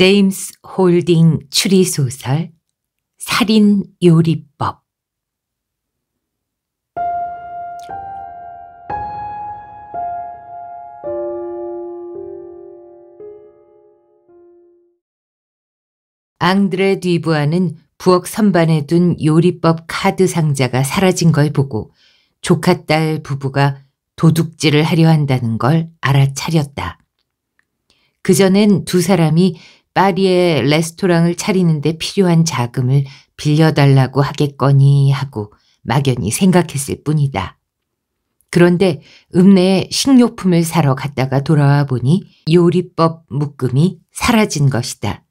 제임스 홀딩 추리소설 살인 요리법 앙드레 뒤브아는 부엌 선반에 둔 요리법 카드 상자가 사라진 걸 보고 조카 딸 부부가 도둑질을 하려 한다는 걸 알아차렸다. 그전엔 두 사람이 파리에 레스토랑을 차리는데 필요한 자금을 빌려달라고 하겠거니 하고 막연히 생각했을 뿐이다. 그런데 읍내에 식료품을 사러 갔다가 돌아와 보니 요리법 묶음이 사라진 것이다.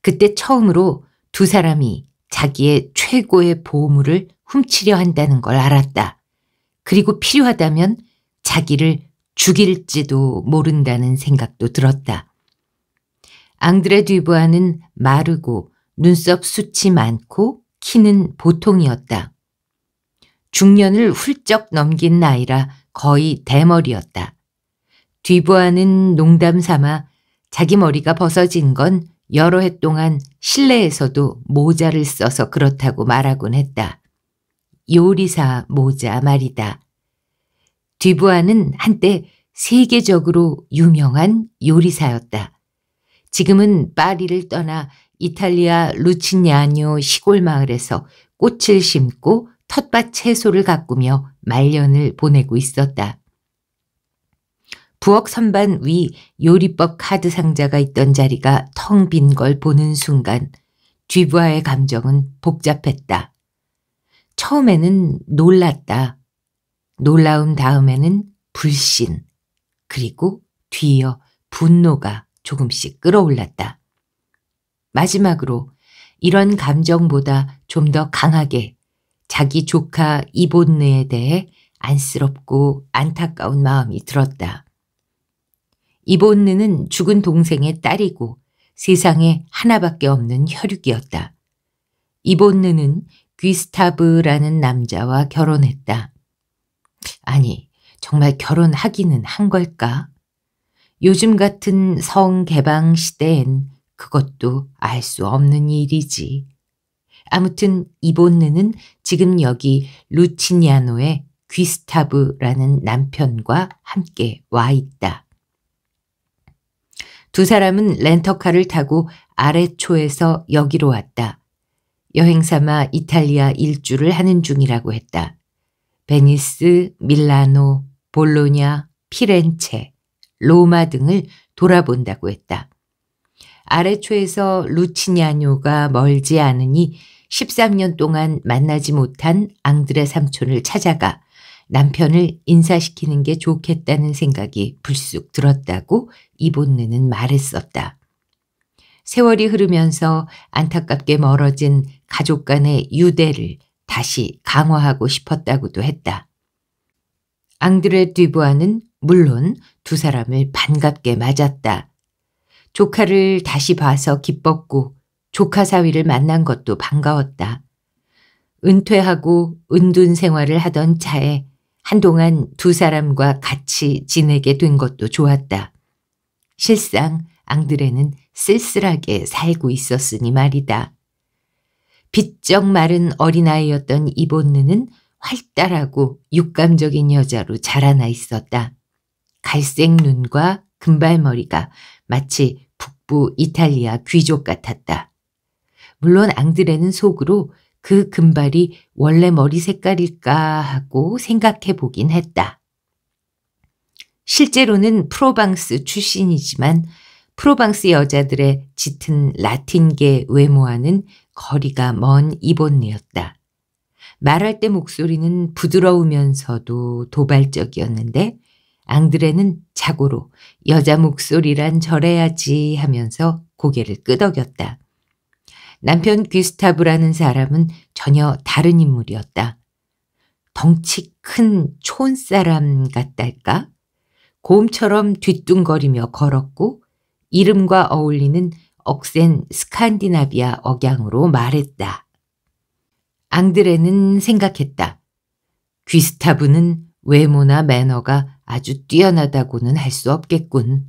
그때 처음으로 두 사람이 자기의 최고의 보물을 훔치려 한다는 걸 알았다. 그리고 필요하다면 자기를 죽일지도 모른다는 생각도 들었다. 앙드레 듀부아는 마르고 눈썹 숱이 많고 키는 보통이었다. 중년을 훌쩍 넘긴 나이라 거의 대머리였다. 뒤부아는 농담 삼아 자기 머리가 벗어진 건 여러 해 동안 실내에서도 모자를 써서 그렇다고 말하곤 했다. 요리사 모자 말이다. 뒤부아는 한때 세계적으로 유명한 요리사였다. 지금은 파리를 떠나 이탈리아 루치냐뇨 시골 마을에서 꽃을 심고 텃밭 채소를 가꾸며 말년을 보내고 있었다. 부엌 선반 위 요리법 카드 상자가 있던 자리가 텅 빈 걸 보는 순간 뒤부하의 감정은 복잡했다. 처음에는 놀랐다. 놀라운 다음에는 불신, 그리고 뒤이어 분노가 조금씩 끌어올랐다. 마지막으로 이런 감정보다 좀 더 강하게 자기 조카 이본느에 대해 안쓰럽고 안타까운 마음이 들었다. 이본느는 죽은 동생의 딸이고 세상에 하나밖에 없는 혈육이었다. 이본느는 귀스타브라는 남자와 결혼했다. 아니, 정말 결혼하기는 한 걸까? 요즘 같은 성개방 시대엔 그것도 알 수 없는 일이지. 아무튼 이본느는 지금 여기 루치니아노의 귀스타브라는 남편과 함께 와 있다. 두 사람은 렌터카를 타고 아래초에서 여기로 왔다. 여행 삼아 이탈리아 일주를 하는 중이라고 했다. 베니스, 밀라노, 볼로냐, 피렌체. 로마 등을 돌아본다고 했다. 아레초에서 루치냐뇨가 멀지 않으니 13년 동안 만나지 못한 앙드레 삼촌을 찾아가 남편을 인사시키는 게 좋겠다는 생각이 불쑥 들었다고 이본느는 말했었다. 세월이 흐르면서 안타깝게 멀어진 가족 간의 유대를 다시 강화하고 싶었다고도 했다. 앙드레 뒤부아는 물론 두 사람을 반갑게 맞았다. 조카를 다시 봐서 기뻤고 조카 사위를 만난 것도 반가웠다. 은퇴하고 은둔 생활을 하던 차에 한동안 두 사람과 같이 지내게 된 것도 좋았다. 실상 앙드레는 쓸쓸하게 살고 있었으니 말이다. 빚쩍 마른 어린아이였던 이본느는 활달하고 육감적인 여자로 자라나 있었다. 갈색 눈과 금발머리가 마치 북부 이탈리아 귀족 같았다. 물론 앙드레는 속으로 그 금발이 원래 머리 색깔일까 하고 생각해 보긴 했다. 실제로는 프로방스 출신이지만 프로방스 여자들의 짙은 라틴계 외모와는 거리가 먼이본네였다 말할 때 목소리는 부드러우면서도 도발적이었는데 앙드레는 자고로 여자 목소리란 저래야지 하면서 고개를 끄덕였다. 남편 귀스타브라는 사람은 전혀 다른 인물이었다. 덩치 큰 촌사람 같달까? 곰처럼 뒤뚱거리며 걸었고 이름과 어울리는 억센 스칸디나비아 억양으로 말했다. 앙드레는 생각했다. 귀스타브는 외모나 매너가 아주 뛰어나다고는 할 수 없겠군.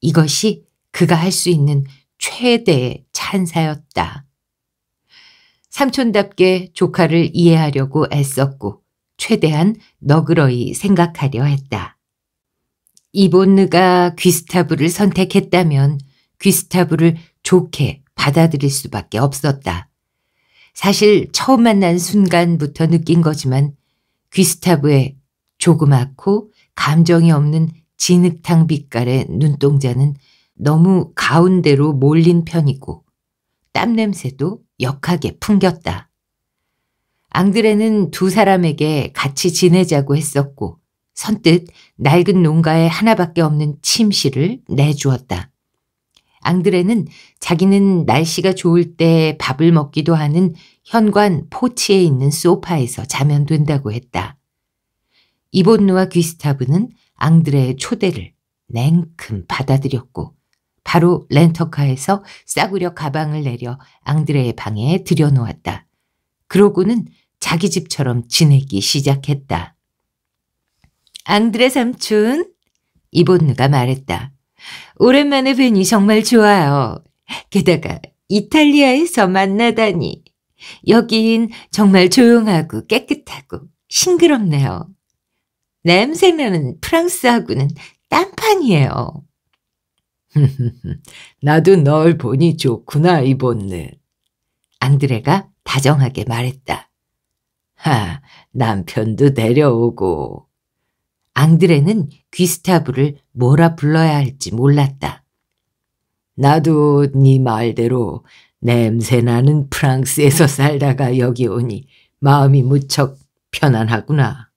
이것이 그가 할 수 있는 최대의 찬사였다. 삼촌답게 조카를 이해하려고 애썼고 최대한 너그러이 생각하려 했다. 이본느가 귀스타브를 선택했다면 귀스타브를 좋게 받아들일 수밖에 없었다. 사실 처음 만난 순간부터 느낀 거지만 귀스타브의 조그맣고 감정이 없는 진흙탕 빛깔의 눈동자는 너무 가운데로 몰린 편이고 땀냄새도 역하게 풍겼다. 앙드레는 두 사람에게 같이 지내자고 했었고 선뜻 낡은 농가에 하나밖에 없는 침실을 내주었다. 앙드레는 자기는 날씨가 좋을 때 밥을 먹기도 하는 현관 포치에 있는 소파에서 자면 된다고 했다. 이본누와 귀스타브는 앙드레의 초대를 냉큼 받아들였고 바로 렌터카에서 싸구려 가방을 내려 앙드레의 방에 들여놓았다. 그러고는 자기 집처럼 지내기 시작했다. 앙드레 삼촌, 이본누가 말했다. 오랜만에 뵈니 정말 좋아요. 게다가 이탈리아에서 만나다니. 여긴 정말 조용하고 깨끗하고 싱그럽네요. 냄새나는 프랑스하고는 딴판이에요. 나도 널 보니 좋구나, 이번네. 안드레가 다정하게 말했다. 하, 남편도 데려오고. 앙드레는 귀스타브를 뭐라 불러야 할지 몰랐다. 나도 네 말대로 냄새나는 프랑스에서 살다가 여기 오니 마음이 무척 편안하구나.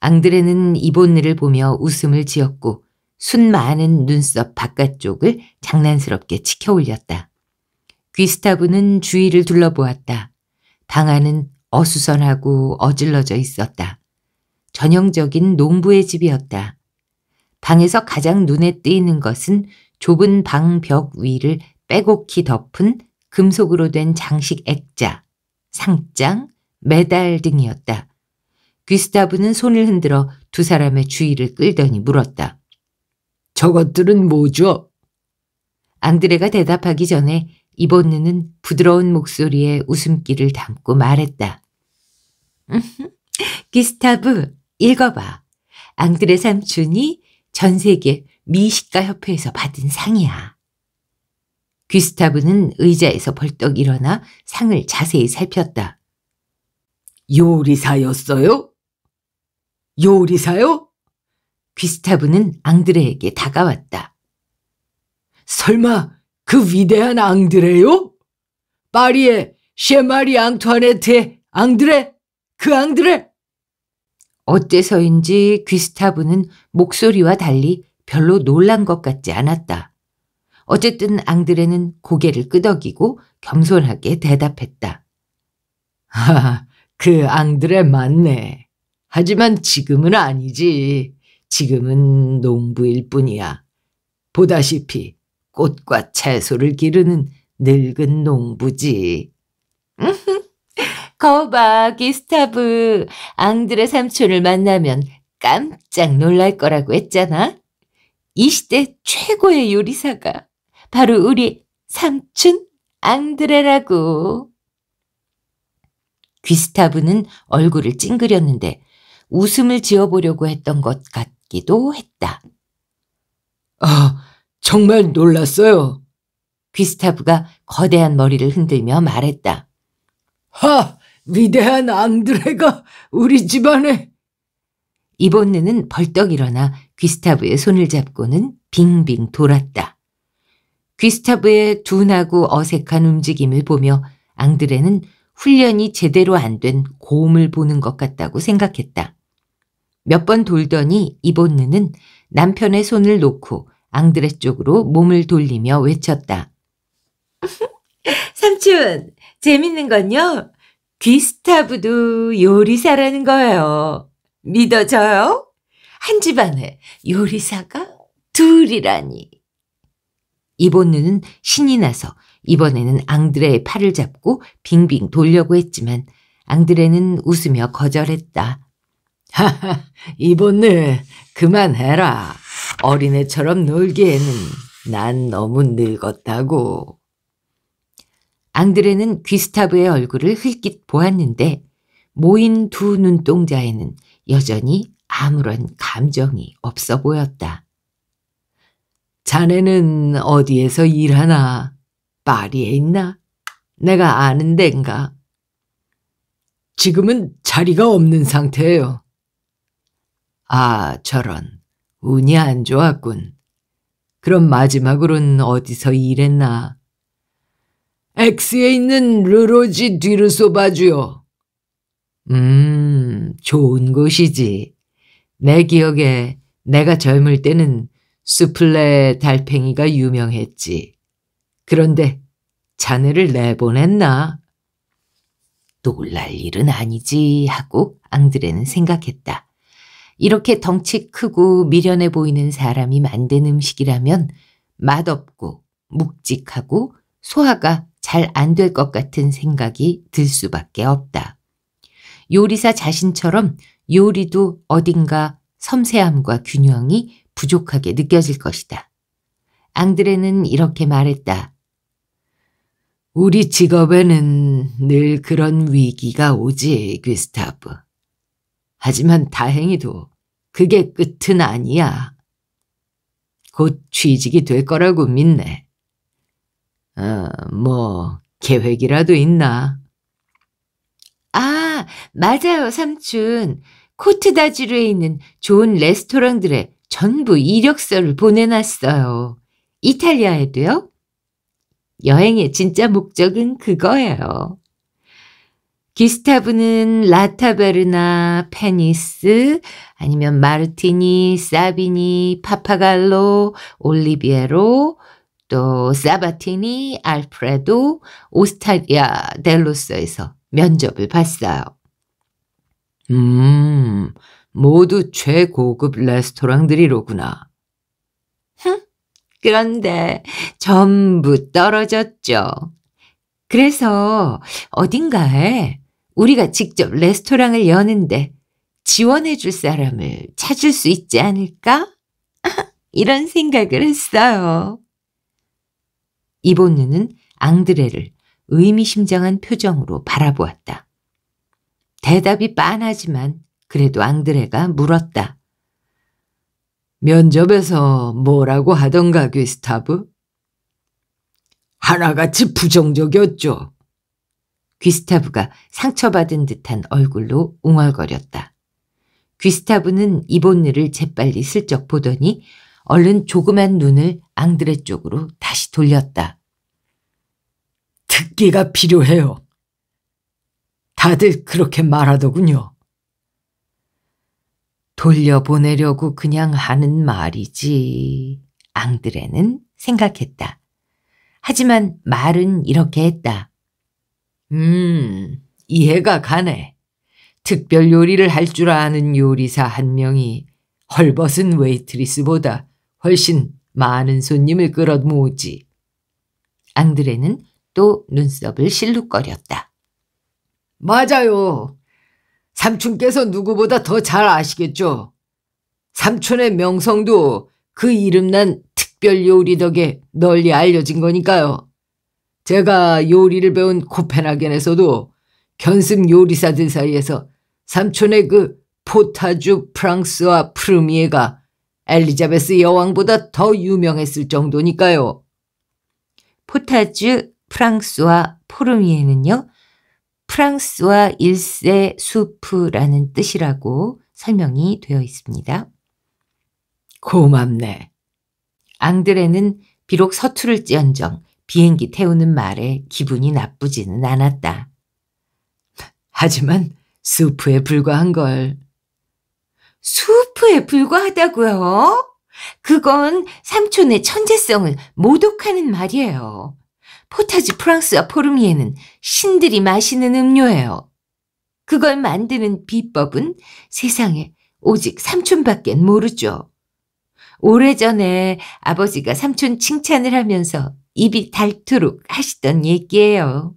앙드레는 이본느를 보며 웃음을 지었고 순 많은 눈썹 바깥쪽을 장난스럽게 치켜올렸다. 귀스타브는 주위를 둘러보았다. 방 안은 어수선하고 어질러져 있었다. 전형적인 농부의 집이었다. 방에서 가장 눈에 띄는 것은 좁은 방 벽 위를 빼곡히 덮은 금속으로 된 장식 액자, 상장, 메달 등이었다. 귀스타브는 손을 흔들어 두 사람의 주의를 끌더니 물었다. 저것들은 뭐죠? 안드레가 대답하기 전에 이번느는 부드러운 목소리에 웃음기를 담고 말했다. 귀스타브, 읽어봐. 앙드레 삼촌이 전 세계 미식가 협회에서 받은 상이야. 귀스타브는 의자에서 벌떡 일어나 상을 자세히 살폈다. 요리사였어요? 요리사요? 귀스타브는 앙드레에게 다가왔다. 설마 그 위대한 앙드레요? 파리의 셰마리 앙투아네트의 앙드레? 그 앙드레? 어째서인지 귀스타브는 목소리와 달리 별로 놀란 것 같지 않았다. 어쨌든 앙드레는 고개를 끄덕이고 겸손하게 대답했다. 하, 아, 그 앙드레 맞네. 하지만 지금은 아니지. 지금은 농부일 뿐이야. 보다시피 꽃과 채소를 기르는 늙은 농부지. 거봐, 기스타브. 앙드레 삼촌을 만나면 깜짝 놀랄 거라고 했잖아. 이 시대 최고의 요리사가 바로 우리 삼촌 앙드레라고. 귀스타브는 얼굴을 찡그렸는데 웃음을 지어보려고 했던 것 같기도 했다. 아, 정말 놀랐어요. 귀스타브가 거대한 머리를 흔들며 말했다. 하! 위대한 앙드레가 우리 집안에 이번에는 벌떡 일어나 귀스타브의 손을 잡고는 빙빙 돌았다. 귀스타브의 둔하고 어색한 움직임을 보며 앙드레는 훈련이 제대로 안 된고음을 보는 것 같다고 생각했다. 몇 번 돌더니 이본느는 남편의 손을 놓고 앙드레 쪽으로 몸을 돌리며 외쳤다. 삼촌, 재밌는 건요. 귀스타브도 요리사라는 거예요. 믿어져요? 한 집안에 요리사가 둘이라니. 이본누는 신이 나서 이번에는 앙드레의 팔을 잡고 빙빙 돌려고 했지만 앙드레는 웃으며 거절했다. 하하, 이본누 그만해라. 어린애처럼 놀기에는 난 너무 늙었다고. 앙드레는 귀스타브의 얼굴을 흘낏 보았는데 모인 두 눈동자에는 여전히 아무런 감정이 없어 보였다. 자네는 어디에서 일하나? 파리에 있나? 내가 아는 덴가? 지금은 자리가 없는 상태예요. 아, 저런. 운이 안 좋았군. 그럼 마지막으론 어디서 일했나? X에 있는 르로지 뒤를 쏘봐주요. 음, 좋은 곳이지. 내 기억에 내가 젊을 때는 수플레 달팽이가 유명했지. 그런데 자네를 내보냈나? 놀랄 일은 아니지 하고 앙드레는 생각했다. 이렇게 덩치 크고 미련해 보이는 사람이 만든 음식이라면 맛없고 묵직하고 소화가 잘안될것 같은 생각이 들 수밖에 없다. 요리사 자신처럼 요리도 어딘가 섬세함과 균형이 부족하게 느껴질 것이다. 앙드레는 이렇게 말했다. 우리 직업에는 늘 그런 위기가 오지, 귀스타브. 하지만 다행히도 그게 끝은 아니야. 곧 취직이 될 거라고 믿네. 어, 뭐 계획이라도 있나? 아, 맞아요, 삼촌. 코트다지루에 있는 좋은 레스토랑들에 전부 이력서를 보내놨어요. 이탈리아에도요? 여행의 진짜 목적은 그거예요. 기스타브는 라타베르나, 페니스, 아니면 마르티니, 사비니, 파파갈로, 올리비에로, 또 사바티니, 알프레도, 오스타리아 델로스에서 면접을 봤어요. 음, 모두 최고급 레스토랑들이로구나. 흥, 그런데 전부 떨어졌죠. 그래서 어딘가에 우리가 직접 레스토랑을 여는데 지원해 줄 사람을 찾을 수 있지 않을까? 이런 생각을 했어요. 이본느는 앙드레를 의미심장한 표정으로 바라보았다. 대답이 빤하지만 그래도 앙드레가 물었다. 면접에서 뭐라고 하던가 귀스타브? 하나같이 부정적이었죠. 귀스타브가 상처받은 듯한 얼굴로 웅얼거렸다. 귀스타브는 이본느를 재빨리 슬쩍 보더니 얼른 조그만 눈을 앙드레 쪽으로 다시 돌렸다. 듣기가 필요해요. 다들 그렇게 말하더군요. 돌려보내려고 그냥 하는 말이지. 앙드레는 생각했다. 하지만 말은 이렇게 했다. 음, 이해가 가네. 특별 요리를 할 줄 아는 요리사 한 명이 헐벗은 웨이트리스보다 훨씬 많은 손님을 끌어모으지. 앙드레는 또 눈썹을 실룩거렸다. 맞아요. 삼촌께서 누구보다 더 잘 아시겠죠. 삼촌의 명성도 그 이름난 특별 요리 덕에 널리 알려진 거니까요. 제가 요리를 배운 코펜하겐에서도 견습 요리사들 사이에서 삼촌의 그 포타주 프랑스와 프르미에가 엘리자베스 여왕보다 더 유명했을 정도니까요. 포타주, 프랑스와 포르미에는요. 프랑스와 일세 수프라는 뜻이라고 설명이 되어 있습니다. 고맙네. 앙드레는 비록 서투를지언정 비행기 태우는 말에 기분이 나쁘지는 않았다. 하지만 수프에 불과한 걸. 수프에 불과하다고요? 그건 삼촌의 천재성을 모독하는 말이에요. 포타지 프랑스와 포르미에는 신들이 마시는 음료예요. 그걸 만드는 비법은 세상에 오직 삼촌밖엔 모르죠. 오래전에 아버지가 삼촌 칭찬을 하면서 입이 닳도록 하시던 얘기예요.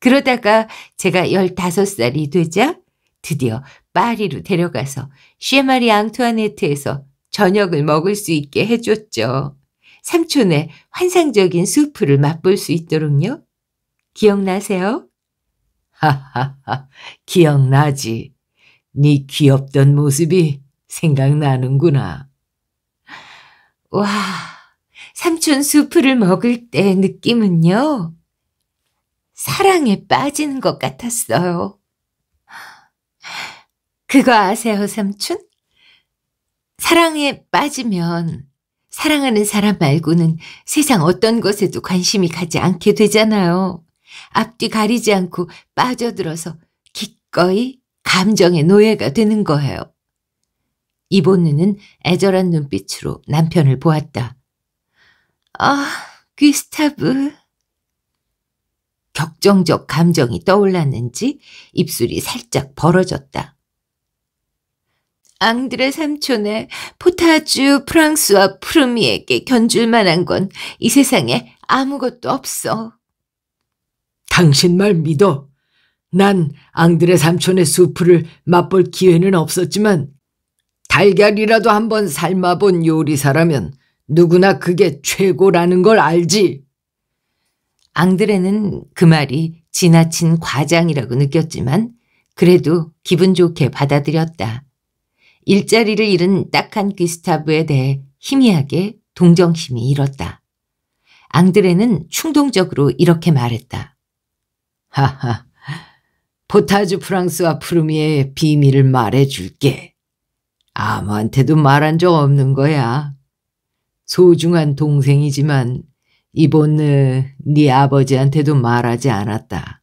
그러다가 제가 15살이 되자 드디어 파리로 데려가서 쉐마리 앙투아네트에서 저녁을 먹을 수 있게 해줬죠. 삼촌의 환상적인 수프를 맛볼 수 있도록요. 기억나세요? 하하하, 기억나지. 네 귀엽던 모습이 생각나는구나. 와, 삼촌 수프를 먹을 때 느낌은요. 사랑에 빠지는 것 같았어요. 그거 아세요, 삼촌? 사랑에 빠지면 사랑하는 사람 말고는 세상 어떤 것에도 관심이 가지 않게 되잖아요. 앞뒤 가리지 않고 빠져들어서 기꺼이 감정의 노예가 되는 거예요. 이보누는 애절한 눈빛으로 남편을 보았다. 아, 귀스타브. 격정적 감정이 떠올랐는지 입술이 살짝 벌어졌다. 앙드레 삼촌의 포타주 프랑스와 푸르미에게 견줄 만한 건 이 세상에 아무것도 없어. 당신 말 믿어. 난 앙드레 삼촌의 수프를 맛볼 기회는 없었지만 달걀이라도 한번 삶아본 요리사라면 누구나 그게 최고라는 걸 알지. 앙드레는 그 말이 지나친 과장이라고 느꼈지만 그래도 기분 좋게 받아들였다. 일자리를 잃은 딱한 귀스타브에 대해 희미하게 동정심이 일었다. 앙드레는 충동적으로 이렇게 말했다. 하하, 포타주 프랑스와 푸르미의 비밀을 말해줄게. 아무한테도 말한 적 없는 거야. 소중한 동생이지만 이번은네 아버지한테도 말하지 않았다.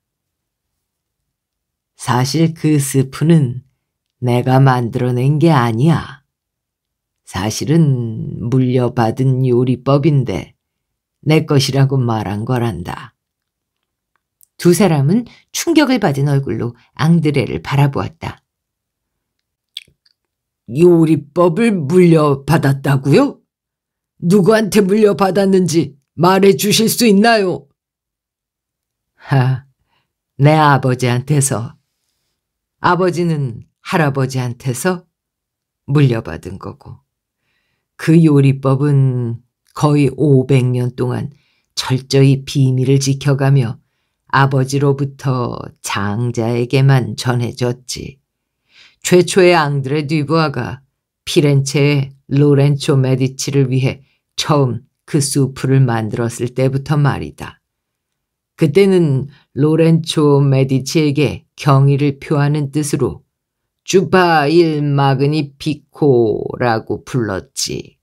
사실 그 스프는 내가 만들어낸 게 아니야. 사실은 물려받은 요리법인데 내 것이라고 말한 거란다. 두 사람은 충격을 받은 얼굴로 앙드레를 바라보았다. 요리법을 물려받았다고요? 누구한테 물려받았는지 말해 주실 수 있나요? 하, 내 아버지한테서. 아버지는 할아버지한테서 물려받은 거고 그 요리법은 거의 500년 동안 철저히 비밀을 지켜가며 아버지로부터 장자에게만 전해졌지. 최초의 앙드레 듀부아가 피렌체의 로렌초 메디치를 위해 처음 그 수프를 만들었을 때부터 말이다. 그때는 로렌초 메디치에게 경의를 표하는 뜻으로 주바일 마그니 피코라고 불렀지.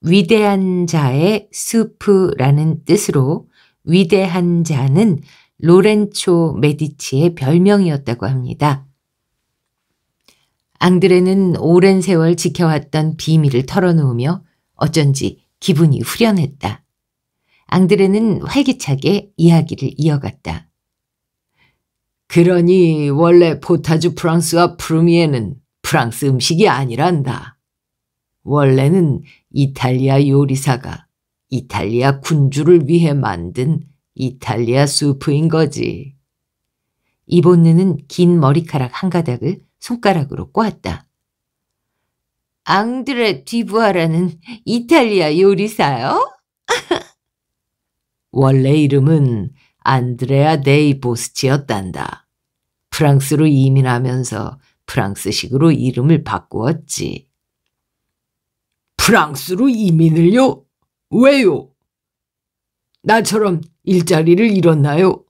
위대한 자의 수프라는 뜻으로 위대한 자는 로렌초 메디치의 별명이었다고 합니다. 앙드레는 오랜 세월 지켜왔던 비밀을 털어놓으며 어쩐지 기분이 후련했다. 앙드레는 활기차게 이야기를 이어갔다. 그러니 원래 포타주 프랑스와 푸르미에는 프랑스 음식이 아니란다. 원래는 이탈리아 요리사가 이탈리아 군주를 위해 만든 이탈리아 수프인 거지. 이본느는 긴 머리카락 한 가닥을 손가락으로 꼬았다. 앙드레 뒤부하라는 이탈리아 요리사요? 원래 이름은 안드레아 데이 보스치였단다. 프랑스로 이민하면서 프랑스식으로 이름을 바꾸었지. 프랑스로 이민을요? 왜요? 나처럼 일자리를 잃었나요?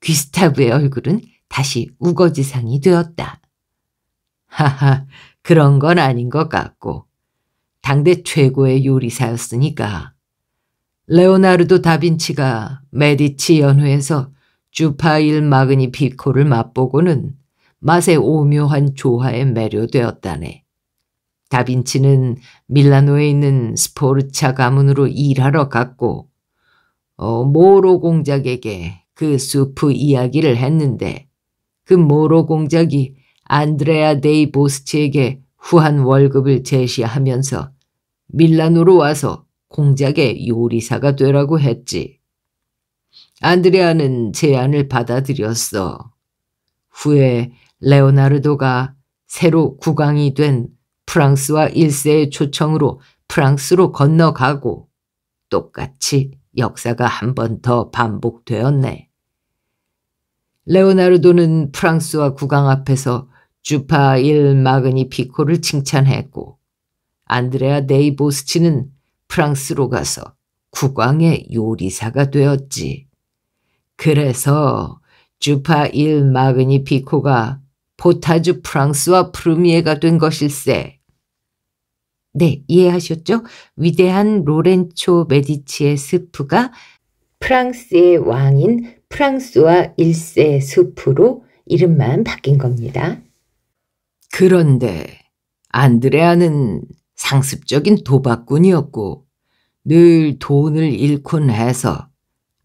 귀스타브의 얼굴은 다시 우거지상이 되었다. 하하, 그런 건 아닌 것 같고 당대 최고의 요리사였으니까. 레오나르도 다빈치가 메디치 연회에서 주파일 마그니 피코를 맛보고는 맛의 오묘한 조화에 매료되었다네. 다빈치는 밀라노에 있는 스포르차 가문으로 일하러 갔고 어, 모로 공작에게 그 수프 이야기를 했는데 그 모로 공작이 안드레아 데이 보스치에게 후한 월급을 제시하면서 밀라노로 와서 공작의 요리사가 되라고 했지. 안드레아는 제안을 받아들였어. 후에 레오나르도가 새로 국왕이 된 프랑스와 일세의 초청으로 프랑스로 건너가고 똑같이 역사가 한 번 더 반복되었네. 레오나르도는 프랑스와 국왕 앞에서 주파 일 마그니 피코를 칭찬했고 안드레아 네이보스치는 프랑스로 가서 국왕의 요리사가 되었지. 그래서 주파 1 마그니 피코가 포타주 프랑스와 프루미에가 된 것일세. 네, 이해하셨죠? 위대한 로렌초 메디치의 스프가 프랑스의 왕인 프랑스와 1세 스프로 이름만 바뀐 겁니다. 그런데 안드레아는 상습적인 도박꾼이었고 늘 돈을 잃곤 해서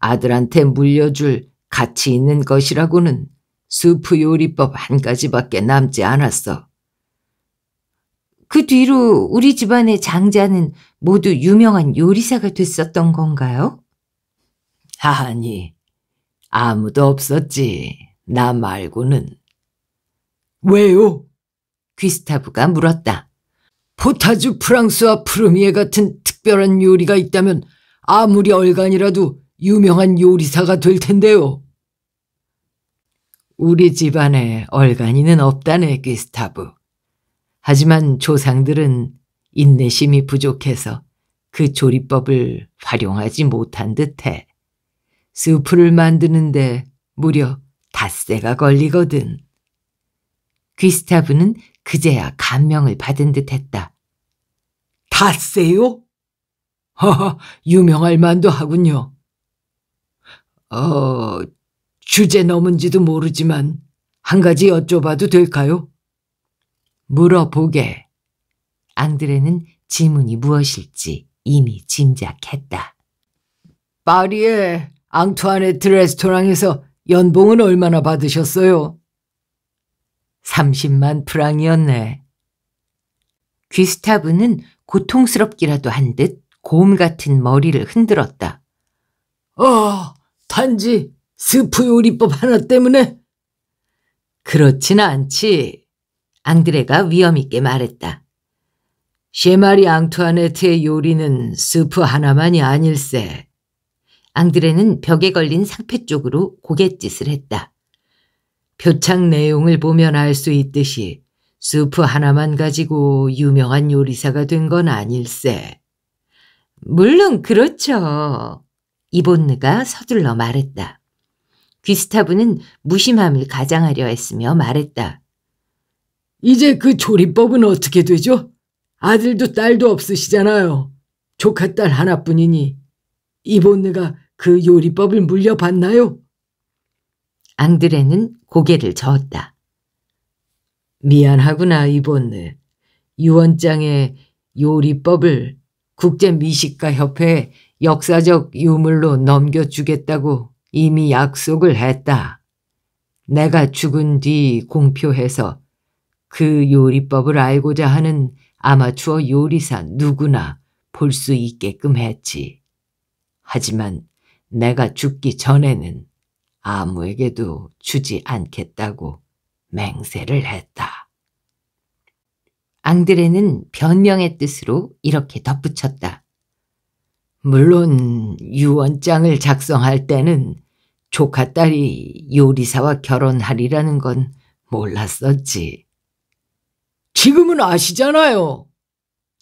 아들한테 물려줄 가치 있는 것이라고는 수프 요리법 한 가지밖에 남지 않았어. 그 뒤로 우리 집안의 장자는 모두 유명한 요리사가 됐었던 건가요? 아니, 아무도 없었지. 나 말고는. 왜요? 귀스타브가 물었다. 포타주 프랑스와 프르미에 같은 특별한 요리가 있다면 아무리 얼간이라도 유명한 요리사가 될 텐데요. 우리 집안에 얼간이는 없다네, 기스타브. 하지만 조상들은 인내심이 부족해서 그 조리법을 활용하지 못한 듯해. 수프를 만드는데 무려 닷새가 걸리거든. 귀스타브는 그제야 감명을 받은 듯했다. 닷새요? 하하, 유명할 만도 하군요. 어, 주제 넘은지도 모르지만 한 가지 여쭤봐도 될까요? 물어보게. 앙드레는 질문이 무엇일지 이미 짐작했다. 파리의 앙투아네트 레스토랑에서 연봉은 얼마나 받으셨어요? 30만 프랑이었네. 귀스타브는 고통스럽기라도 한 듯 곰 같은 머리를 흔들었다. 어, 단지 스프 요리법 하나 때문에? 그렇진 않지. 앙드레가 위험있게 말했다. 쉐마리 앙투아네트의 요리는 스프 하나만이 아닐세. 앙드레는 벽에 걸린 상패 쪽으로 고갯짓을 했다. 표창 내용을 보면 알 수 있듯이 스프 하나만 가지고 유명한 요리사가 된 건 아닐세. 물론 그렇죠. 이본느가 서둘러 말했다. 귀스타브는 무심함을 가장하려 했으며 말했다. 이제 그 조리법은 어떻게 되죠? 아들도 딸도 없으시잖아요. 조카 딸 하나뿐이니 이본느가 그 요리법을 물려받나요? 앙드레는 고개를 저었다. 미안하구나 이본느. 유언장에 요리법을 국제미식가협회에 역사적 유물로 넘겨주겠다고 이미 약속을 했다. 내가 죽은 뒤 공표해서 그 요리법을 알고자 하는 아마추어 요리사 누구나 볼 수 있게끔 했지. 하지만 내가 죽기 전에는 아무에게도 주지 않겠다고 맹세를 했다. 앙드레는 변명의 뜻으로 이렇게 덧붙였다. 물론 유언장을 작성할 때는 조카 딸이 요리사와 결혼하리라는 건 몰랐었지. 지금은 아시잖아요.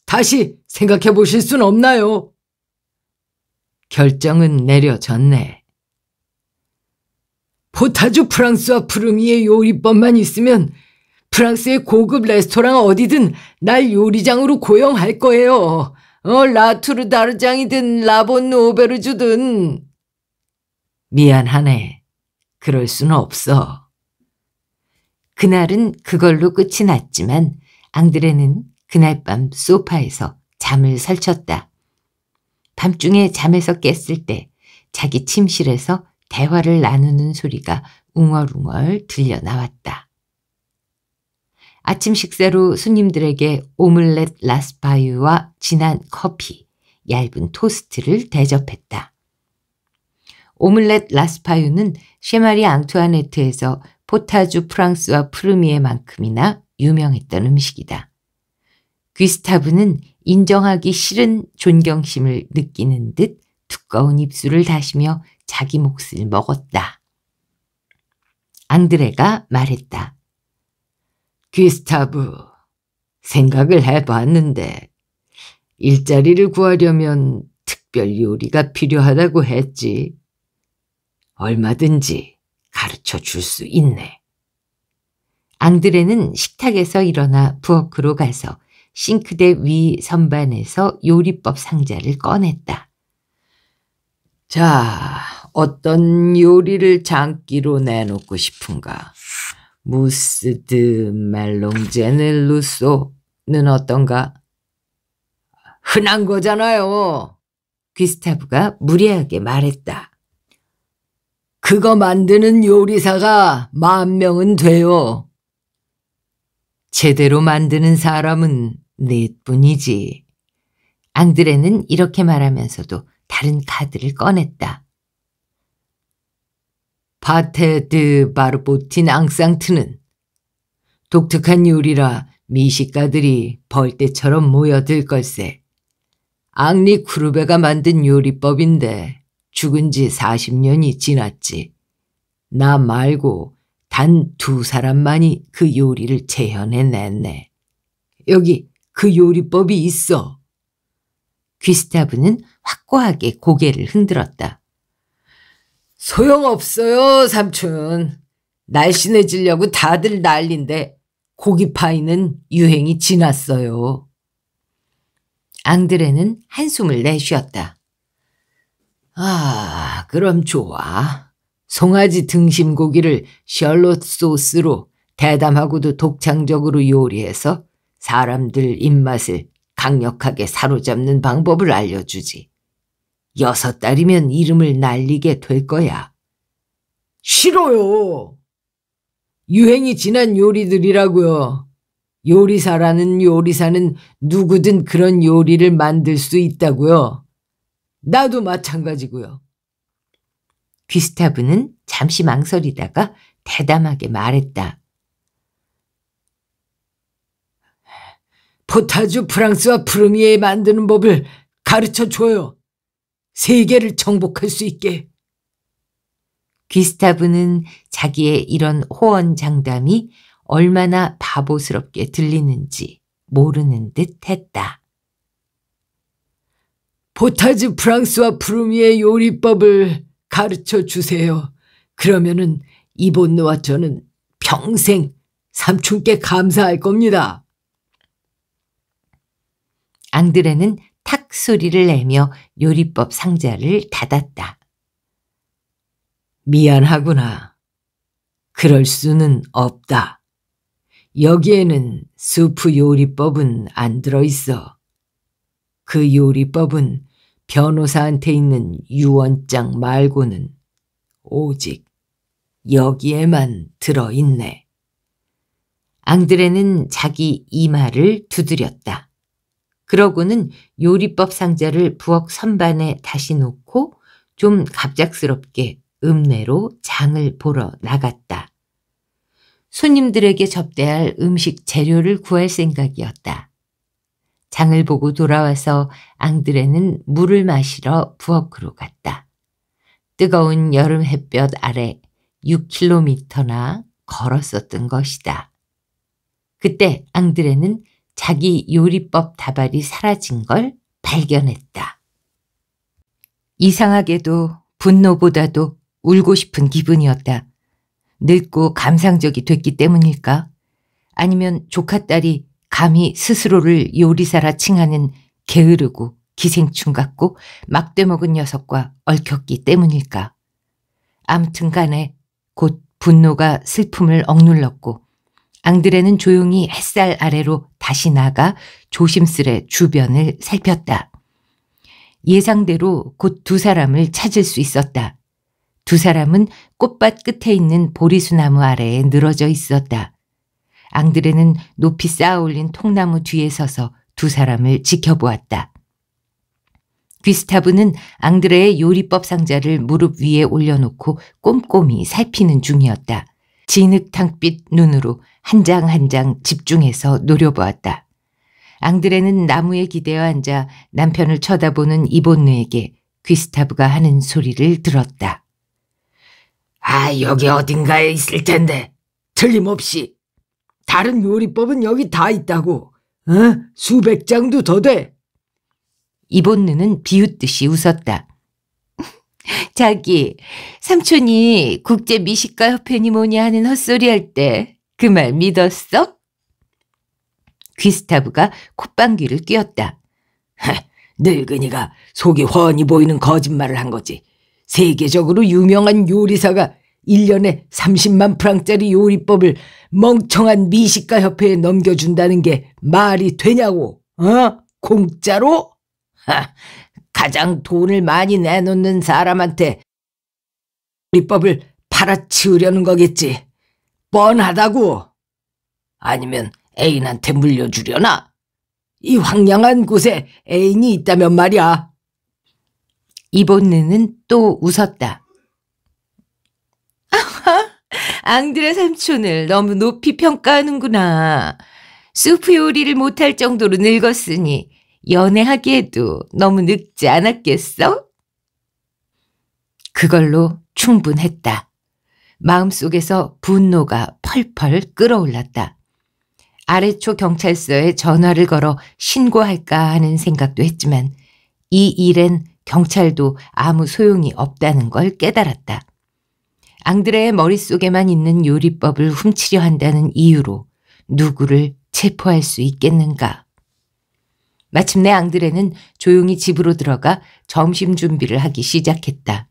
다시 생각해 보실 순 없나요? 결정은 내려졌네. 포타주 프랑스와 푸르미의 요리법만 있으면 프랑스의 고급 레스토랑 어디든 날 요리장으로 고용할 거예요. 어, 라투르 다르장이든 라본 오베르주든. 미안하네. 그럴 수는 없어. 그날은 그걸로 끝이 났지만 앙드레는 그날 밤 소파에서 잠을 설쳤다. 밤중에 잠에서 깼을 때 자기 침실에서 대화를 나누는 소리가 웅얼웅얼 들려 나왔다. 아침 식사로 손님들에게 오믈렛 라스파유와 진한 커피, 얇은 토스트를 대접했다. 오믈렛 라스파유는 쉐마리 앙투아네트에서 포타주 프랑스와 푸르미에만큼이나 유명했던 음식이다. 귀스타브는 인정하기 싫은 존경심을 느끼는 듯 두꺼운 입술을 다시며 자기 몫을 먹었다. 안드레가 말했다. 귀스타브, 생각을 해봤는데 일자리를 구하려면 특별 요리가 필요하다고 했지. 얼마든지 가르쳐 줄 수 있네. 앙드레는 식탁에서 일어나 부엌으로 가서 싱크대 위 선반에서 요리법 상자를 꺼냈다. 자, 어떤 요리를 장기로 내놓고 싶은가? 무스 드 멜롱제네 루소는 어떤가? 흔한 거잖아요. 귀스타브가 무리하게 말했다. 그거 만드는 요리사가 만 명은 돼요. 제대로 만드는 사람은 넷뿐이지. 앙드레는 이렇게 말하면서도 다른 카드를 꺼냈다. 파테 드 바르보틴 앙상트는 독특한 요리라 미식가들이 벌떼처럼 모여들 걸세. 앙리 쿠르베가 만든 요리법인데 죽은 지 40년이 지났지. 나 말고 단 두 사람만이 그 요리를 재현해냈네. 여기 그 요리법이 있어. 귀스타브는 확고하게 고개를 흔들었다. 소용없어요, 삼촌. 날씬해지려고 다들 난린데 고기 파이는 유행이 지났어요. 앙드레는 한숨을 내쉬었다. 아, 그럼 좋아. 송아지 등심 고기를 셜롯 소스로 대담하고도 독창적으로 요리해서 사람들 입맛을 강력하게 사로잡는 방법을 알려주지. 여섯 달이면 이름을 날리게 될 거야. 싫어요. 유행이 지난 요리들이라고요. 요리사라는 요리사는 누구든 그런 요리를 만들 수 있다고요. 나도 마찬가지고요. 귀스타브는 잠시 망설이다가 대담하게 말했다. 포타주 프랑스와 푸르미에 만드는 법을 가르쳐 줘요. 세계를 정복할 수 있게. 귀스타브는 자기의 이런 호언장담이 얼마나 바보스럽게 들리는지 모르는 듯 했다. 포타즈 프랑스와 푸르미의 요리법을 가르쳐 주세요. 그러면은 이본노와 저는 평생 삼촌께 감사할 겁니다. 앙드레는 탁 소리를 내며 요리법 상자를 닫았다. 미안하구나. 그럴 수는 없다. 여기에는 수프 요리법은 안 들어있어. 그 요리법은 변호사한테 있는 유언장 말고는 오직 여기에만 들어있네. 앙드레는 자기 이마를 두드렸다. 그러고는 요리법 상자를 부엌 선반에 다시 놓고 좀 갑작스럽게 읍내로 장을 보러 나갔다. 손님들에게 접대할 음식 재료를 구할 생각이었다. 장을 보고 돌아와서 앙드레는 물을 마시러 부엌으로 갔다. 뜨거운 여름 햇볕 아래 6km나 걸었었던 것이다. 그때 앙드레는 자기 요리법 다발이 사라진 걸 발견했다. 이상하게도 분노보다도 울고 싶은 기분이었다. 늙고 감상적이 됐기 때문일까? 아니면 조카 딸이 감히 스스로를 요리사라 칭하는 게으르고 기생충 같고 막대먹은 녀석과 얽혔기 때문일까? 암튼 간에 곧 분노가 슬픔을 억눌렀고 앙드레는 조용히 햇살 아래로 다시 나가 조심스레 주변을 살폈다. 예상대로 곧 두 사람을 찾을 수 있었다. 두 사람은 꽃밭 끝에 있는 보리수나무 아래에 늘어져 있었다. 앙드레는 높이 쌓아 올린 통나무 뒤에 서서 두 사람을 지켜보았다. 귀스타브는 앙드레의 요리법 상자를 무릎 위에 올려놓고 꼼꼼히 살피는 중이었다. 진흙탕빛 눈으로 한장한장 집중해서 노려보았다. 앙드레는 나무에 기대어 앉아 남편을 쳐다보는 이본누에게 귀스타브가 하는 소리를 들었다. 아, 여기 어딘가에 있을 텐데. 틀림없이. 다른 요리법은 여기 다 있다고. 어? 수백 장도 더 돼. 이본누는 비웃듯이 웃었다. 자기, 삼촌이 국제 미식가 협회니 뭐니 하는 헛소리 할때 그말 믿었어? 귀스타브가 콧방귀를 뀌었다. 늙은이가 속이 훤히 보이는 거짓말을 한 거지. 세계적으로 유명한 요리사가 1년에 30만 프랑짜리 요리법을 멍청한 미식가 협회에 넘겨준다는 게 말이 되냐고. 어? 공짜로? 하, 가장 돈을 많이 내놓는 사람한테 요리법을 팔아치우려는 거겠지. 뻔하다고. 아니면 애인한테 물려주려나? 이 황량한 곳에 애인이 있다면 말이야. 이본느는 또 웃었다. 앙드레 삼촌을 너무 높이 평가하는구나. 수프 요리를 못할 정도로 늙었으니 연애하기에도 너무 늙지 않았겠어? 그걸로 충분했다. 마음속에서 분노가 펄펄 끓어올랐다. 아래초 경찰서에 전화를 걸어 신고할까 하는 생각도 했지만 이 일엔 경찰도 아무 소용이 없다는 걸 깨달았다. 앙드레의 머릿속에만 있는 요리법을 훔치려 한다는 이유로 누구를 체포할 수 있겠는가. 마침내 앙드레는 조용히 집으로 들어가 점심 준비를 하기 시작했다.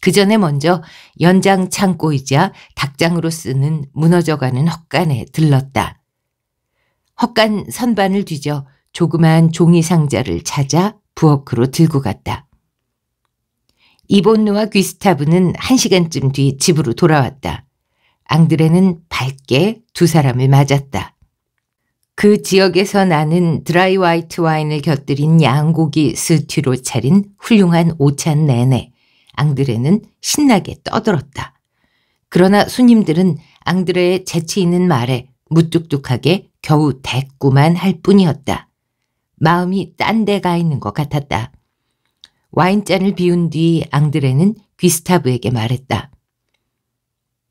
그 전에 먼저 연장 창고이자 닭장으로 쓰는 무너져가는 헛간에 들렀다. 헛간 선반을 뒤져 조그마한 종이 상자를 찾아 부엌으로 들고 갔다. 이본누와 귀스타브는 한 시간쯤 뒤 집으로 돌아왔다. 앙드레는 밝게 두 사람을 맞았다. 그 지역에서 나는 드라이 화이트 와인을 곁들인 양고기 스튜로 차린 훌륭한 오찬 내내 앙드레는 신나게 떠들었다. 그러나 손님들은 앙드레의 재치 있는 말에 무뚝뚝하게 겨우 대꾸만 할 뿐이었다. 마음이 딴 데가 있는 것 같았다. 와인잔을 비운 뒤 앙드레는 귀스타브에게 말했다.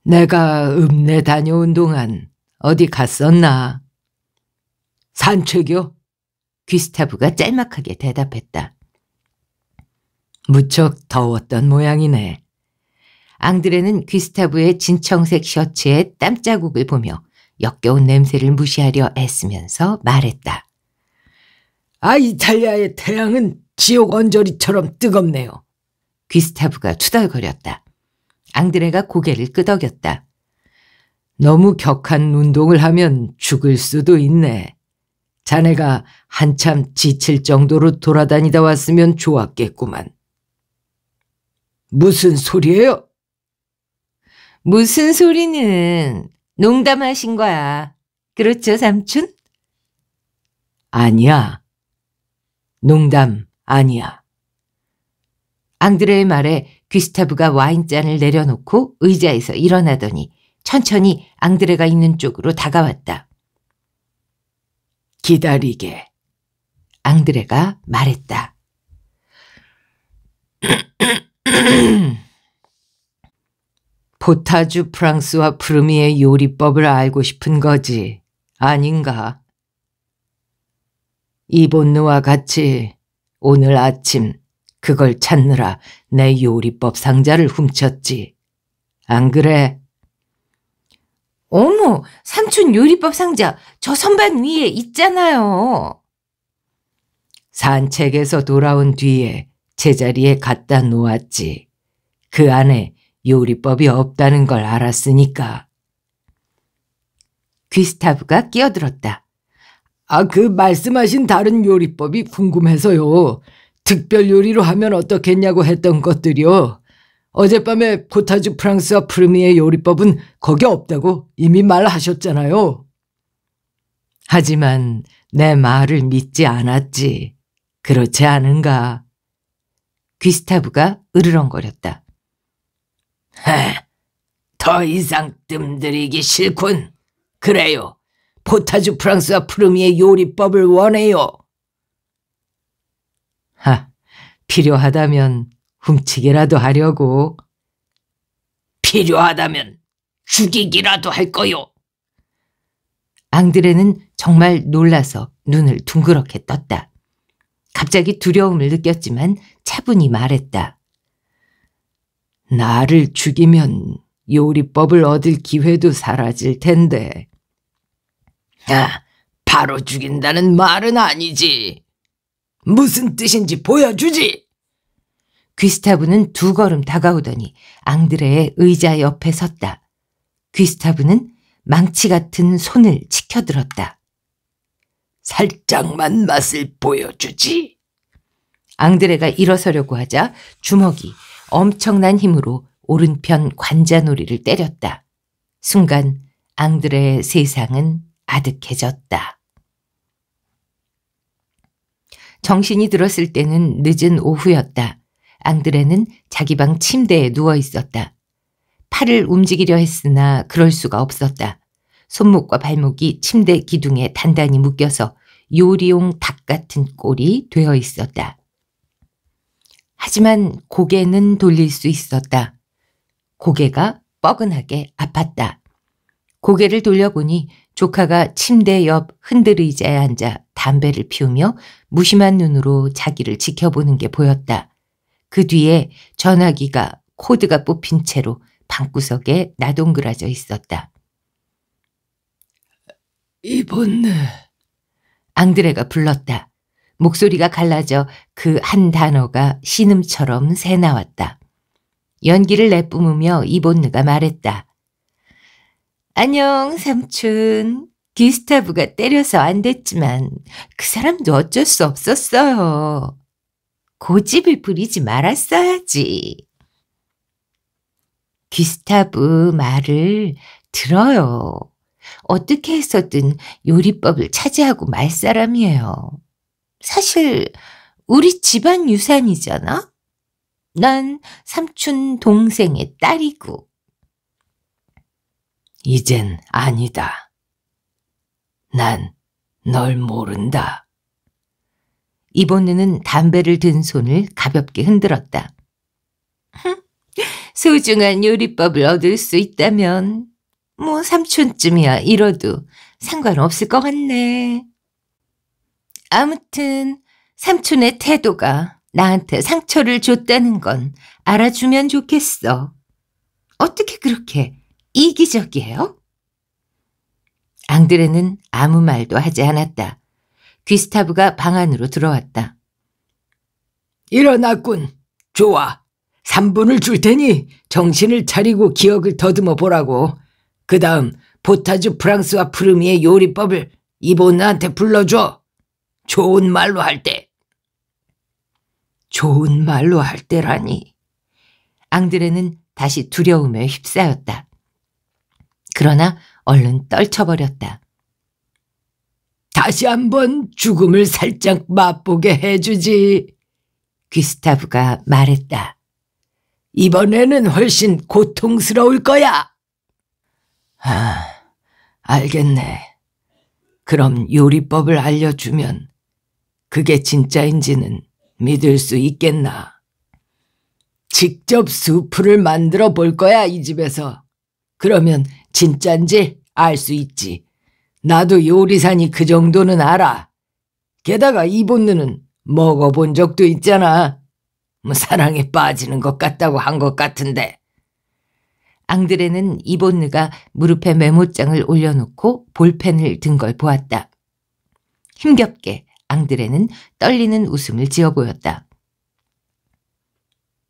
내가 읍내 다녀온 동안 어디 갔었나? 산책이요? 귀스타브가 짤막하게 대답했다. 무척 더웠던 모양이네. 앙드레는 귀스타브의 진청색 셔츠에 땀자국을 보며 역겨운 냄새를 무시하려 애쓰면서 말했다. 아, 이탈리아의 태양은 지옥 언저리처럼 뜨겁네요. 귀스타브가 투덜거렸다. 앙드레가 고개를 끄덕였다. 너무 격한 운동을 하면 죽을 수도 있네. 자네가 한참 지칠 정도로 돌아다니다 왔으면 좋았겠구만. 무슨 소리예요? 무슨 소리는 농담하신 거야. 그렇죠, 삼촌? 아니야. 농담 아니야. 앙드레의 말에 귀스타브가 와인잔을 내려놓고 의자에서 일어나더니 천천히 앙드레가 있는 쪽으로 다가왔다. 기다리게. 앙드레가 말했다. 보타주 프랑스와 푸르미의 요리법을 알고 싶은 거지, 아닌가? 이본느와 같이 오늘 아침 그걸 찾느라 내 요리법 상자를 훔쳤지. 안 그래? 어머, 삼촌 요리법 상자 저 선반 위에 있잖아요. 산책에서 돌아온 뒤에 제자리에 갖다 놓았지. 그 안에 요리법이 없다는 걸 알았으니까. 귀스타브가 끼어들었다. 아, 그 말씀하신 다른 요리법이 궁금해서요. 특별 요리로 하면 어떻겠냐고 했던 것들이요. 어젯밤에 포타주 프랑스와 프르미의 요리법은 거기 없다고 이미 말하셨잖아요. 하지만 내 말을 믿지 않았지. 그렇지 않은가? 비스타브가 으르렁거렸다. 헤, 더 이상 뜸들이기 싫군. 그래요. 포타주 프랑스와 푸르미의 요리법을 원해요. 하, 필요하다면 훔치기라도 하려고. 필요하다면 죽이기라도 할 거요. 앙드레는 정말 놀라서 눈을 둥그렇게 떴다. 갑자기 두려움을 느꼈지만 차분히 말했다. 나를 죽이면 요리법을 얻을 기회도 사라질 텐데. 아, 바로 죽인다는 말은 아니지. 무슨 뜻인지 보여주지. 귀스타브는 두 걸음 다가오더니 앙드레의 의자 옆에 섰다. 귀스타브는 망치 같은 손을 치켜들었다. 살짝만 맛을 보여주지. 앙드레가 일어서려고 하자 주먹이 엄청난 힘으로 오른편 관자놀이를 때렸다. 순간 앙드레의 세상은 아득해졌다. 정신이 들었을 때는 늦은 오후였다. 앙드레는 자기 방 침대에 누워 있었다. 팔을 움직이려 했으나 그럴 수가 없었다. 손목과 발목이 침대 기둥에 단단히 묶여서 요리용 닭 같은 꼴이 되어 있었다. 하지만 고개는 돌릴 수 있었다. 고개가 뻐근하게 아팠다. 고개를 돌려보니 조카가 침대 옆 흔들 의자에 앉아 담배를 피우며 무심한 눈으로 자기를 지켜보는 게 보였다. 그 뒤에 전화기가 코드가 뽑힌 채로 방구석에 나동그라져 있었다. 이번에 앙드레가 불렀다. 목소리가 갈라져 그 한 단어가 신음처럼 새 나왔다. 연기를 내뿜으며 이본느가 말했다. 안녕 삼촌. 기스타브가 때려서 안 됐지만 그 사람도 어쩔 수 없었어요. 고집을 부리지 말았어야지. 기스타브 말을 들어요. 어떻게 해서든 요리법을 차지하고 말 사람이에요. 사실 우리 집안 유산이잖아? 난 삼촌 동생의 딸이고. 이젠 아니다. 난 널 모른다. 이번에는 담배를 든 손을 가볍게 흔들었다. 소중한 요리법을 얻을 수 있다면 뭐 삼촌쯤이야 이러도 상관없을 것 같네. 아무튼 삼촌의 태도가 나한테 상처를 줬다는 건 알아주면 좋겠어. 어떻게 그렇게 이기적이에요? 앙드레는 아무 말도 하지 않았다. 귀스타브가 방 안으로 들어왔다. 일어났군. 좋아. 3분을 줄 테니 정신을 차리고 기억을 더듬어 보라고. 그 다음 보타주 프랑스와 푸르미의 요리법을 이보나한테 불러줘. 좋은 말로 할 때. 좋은 말로 할 때라니. 앙드레는 다시 두려움에 휩싸였다. 그러나 얼른 떨쳐버렸다. 다시 한번 죽음을 살짝 맛보게 해주지. 귀스타브가 말했다. 이번에는 훨씬 고통스러울 거야. 아, 알겠네. 그럼 요리법을 알려주면 그게 진짜인지는 믿을 수 있겠나. 직접 수프를 만들어 볼 거야 이 집에서. 그러면 진짠지 알 수 있지. 나도 요리사니 그 정도는 알아. 게다가 이본느는 먹어본 적도 있잖아. 뭐 사랑에 빠지는 것 같다고 한 것 같은데. 앙드레는 이본느가 무릎에 메모장을 올려놓고 볼펜을 든 걸 보았다. 힘겹게 앙드레는 떨리는 웃음을 지어 보였다.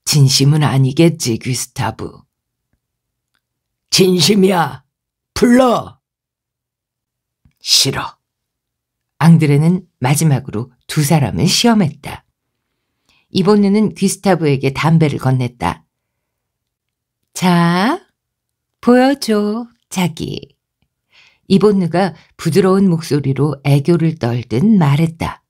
진심은 아니겠지, 귀스타브. 진심이야. 불러. 싫어. 앙드레는 마지막으로 두 사람을 시험했다. 이번에는 귀스타브에게 담배를 건넸다. 자, 보여줘, 자기. 이본느가 부드러운 목소리로 애교를 떨듯 말했다.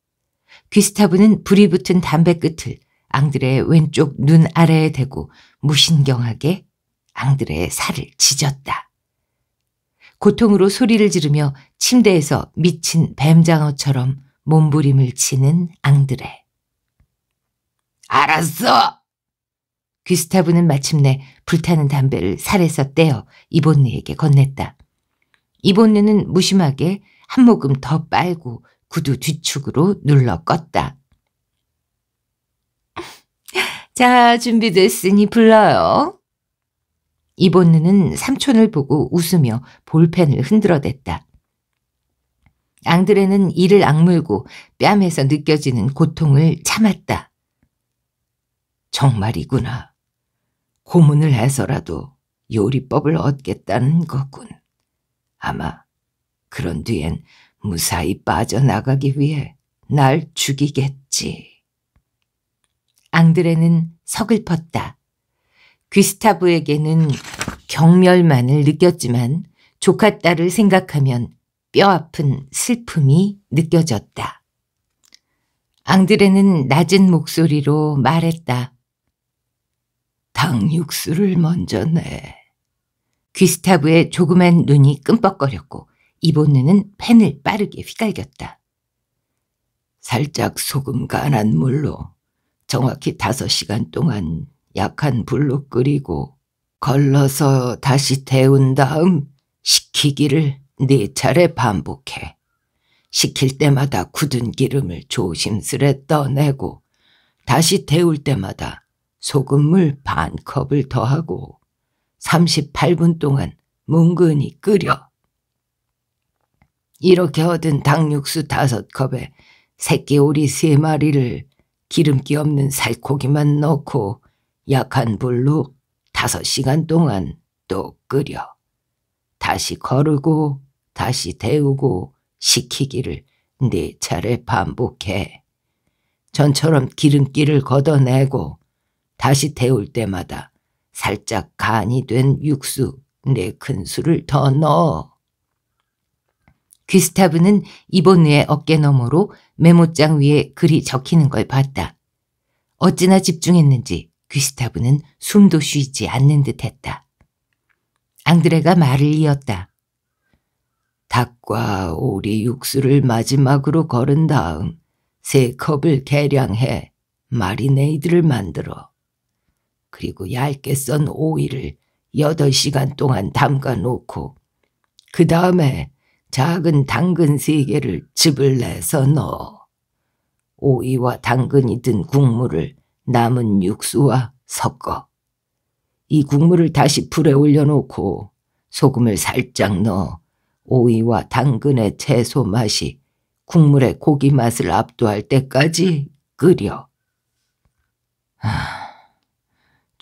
귀스타브는 불이 붙은 담배 끝을 앙드레의 왼쪽 눈 아래에 대고 무신경하게 앙드레의 살을 지졌다. 고통으로 소리를 지르며 침대에서 미친 뱀장어처럼 몸부림을 치는 앙드레. 알았어! 귀스타브는 마침내 불타는 담배를 살에서 떼어 이본느에게 건넸다. 이본느는 무심하게 한 모금 더 빨고 구두 뒤축으로 눌러 껐다. 자, 준비됐으니 불러요. 이본느는 삼촌을 보고 웃으며 볼펜을 흔들어댔다. 앙드레는 이를 악물고 뺨에서 느껴지는 고통을 참았다. 정말이구나. 고문을 해서라도 요리법을 얻겠다는 거군. 아마 그런 뒤엔 무사히 빠져나가기 위해 날 죽이겠지. 앙드레는 서글펐다. 귀스타브에게는 경멸만을 느꼈지만 조카 딸을 생각하면 뼈아픈 슬픔이 느껴졌다. 앙드레는 낮은 목소리로 말했다. 당 육수를 먼저 내. 귀스타브의 조그만 눈이 끔뻑거렸고 이본느는 펜을 빠르게 휘갈겼다. 살짝 소금 간한 물로 정확히 다섯 시간 동안 약한 불로 끓이고 걸러서 다시 데운 다음 식히기를 네 차례 반복해. 식힐 때마다 굳은 기름을 조심스레 떠내고 다시 데울 때마다 소금물 반 컵을 더하고 38분 동안 뭉근히 끓여. 이렇게 얻은 닭육수 다섯 컵에 새끼 오리 세 마리를 기름기 없는 살코기만 넣고 약한 불로 다섯 시간 동안 또 끓여. 다시 거르고 다시 데우고 식히기를 네 차례 반복해. 전처럼 기름기를 걷어내고 다시 데울 때마다 살짝 간이 된 육수 네 큰술을 더 넣어. 귀스타브는 이번우의 어깨 너머로 메모장 위에 글이 적히는 걸 봤다. 어찌나 집중했는지 귀스타브는 숨도 쉬지 않는 듯했다. 앙드레가 말을 이었다. 닭과 오리 육수를 마지막으로 거른 다음 세 컵을 계량해 마리네이드를 만들어 그리고 얇게 썬 오이를 8시간 동안 담가 놓고 그 다음에 작은 당근 3개를 즙을 내서 넣어 오이와 당근이 든 국물을 남은 육수와 섞어 이 국물을 다시 불에 올려놓고 소금을 살짝 넣어 오이와 당근의 채소 맛이 국물의 고기 맛을 압도할 때까지 끓여.